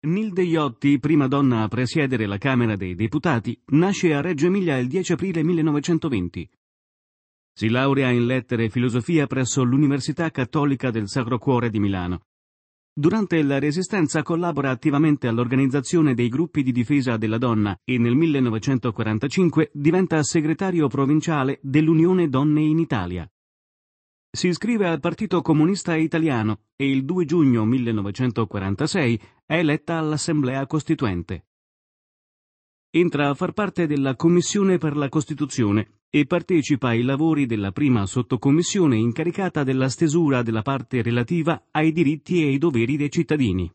Nilde Iotti, prima donna a presiedere la Camera dei Deputati, nasce a Reggio Emilia il 10 aprile 1920. Si laurea in lettere e filosofia presso l'Università Cattolica del Sacro Cuore di Milano. Durante la Resistenza collabora attivamente all'organizzazione dei gruppi di difesa della donna e nel 1945 diventa segretario provinciale dell'Unione Donne in Italia. Si iscrive al Partito Comunista Italiano e il 2 giugno 1946 è eletta all'Assemblea Costituente. Entra a far parte della Commissione per la Costituzione e partecipa ai lavori della prima sottocommissione incaricata della stesura della parte relativa ai diritti e ai doveri dei cittadini.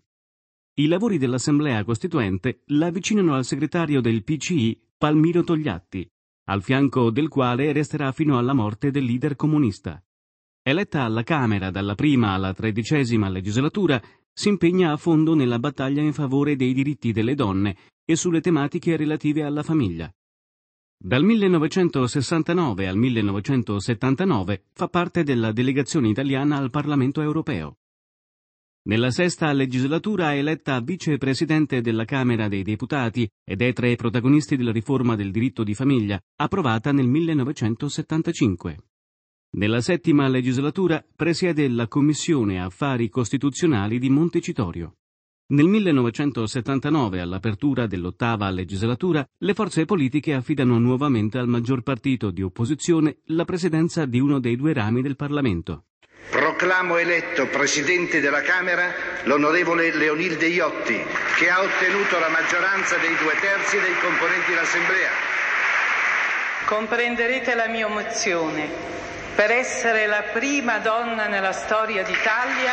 I lavori dell'Assemblea Costituente l'avvicinano al segretario del PCI, Palmiro Togliatti, al fianco del quale resterà fino alla morte del leader comunista. Eletta alla Camera dalla prima alla tredicesima legislatura, si impegna a fondo nella battaglia in favore dei diritti delle donne e sulle tematiche relative alla famiglia. Dal 1969 al 1979 fa parte della delegazione italiana al Parlamento europeo. Nella sesta legislatura è eletta vicepresidente della Camera dei Deputati ed è tra i protagonisti della riforma del diritto di famiglia, approvata nel 1975. Nella settima legislatura presiede la Commissione Affari Costituzionali di Montecitorio. Nel 1979, all'apertura dell'ottava legislatura, le forze politiche affidano nuovamente al maggior partito di opposizione la presidenza di uno dei due rami del Parlamento. Proclamo eletto Presidente della Camera l'onorevole Leonilde Iotti, che ha ottenuto la maggioranza dei due terzi dei componenti dell'Assemblea comprenderete la mia emozione per essere la prima donna nella storia d'Italia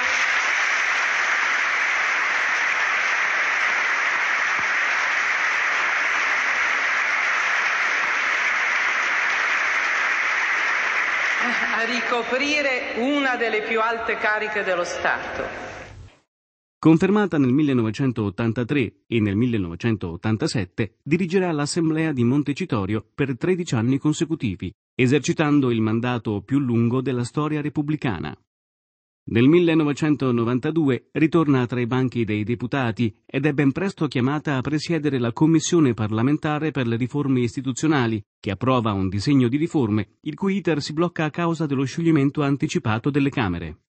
a ricoprire una delle più alte cariche dello Stato. Confermata nel 1983 e nel 1987, dirigerà l'Assemblea di Montecitorio per 13 anni consecutivi, esercitando il mandato più lungo della storia repubblicana. Nel 1992 ritorna tra i banchi dei deputati ed è ben presto chiamata a presiedere la Commissione parlamentare per le riforme istituzionali, che approva un disegno di riforme, il cui iter si blocca a causa dello scioglimento anticipato delle Camere.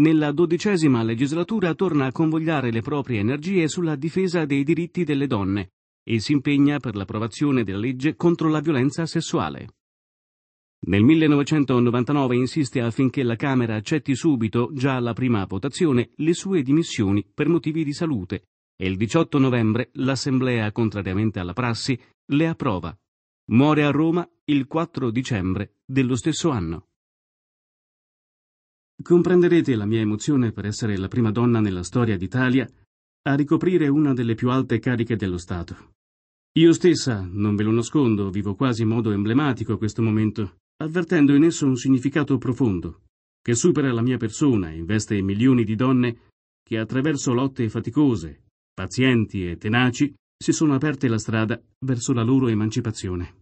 Nella dodicesima legislatura torna a convogliare le proprie energie sulla difesa dei diritti delle donne e si impegna per l'approvazione della legge contro la violenza sessuale. Nel 1999 insiste affinché la Camera accetti subito, già alla prima votazione, le sue dimissioni per motivi di salute e il 18 novembre l'Assemblea, contrariamente alla prassi, le approva. Muore a Roma il 4 dicembre dello stesso anno. Comprenderete la mia emozione per essere la prima donna nella storia d'Italia a ricoprire una delle più alte cariche dello Stato. Io stessa, non ve lo nascondo, vivo quasi in modo emblematico questo momento, avvertendo in esso un significato profondo, che supera la mia persona e investe milioni di donne che attraverso lotte faticose, pazienti e tenaci si sono aperte la strada verso la loro emancipazione.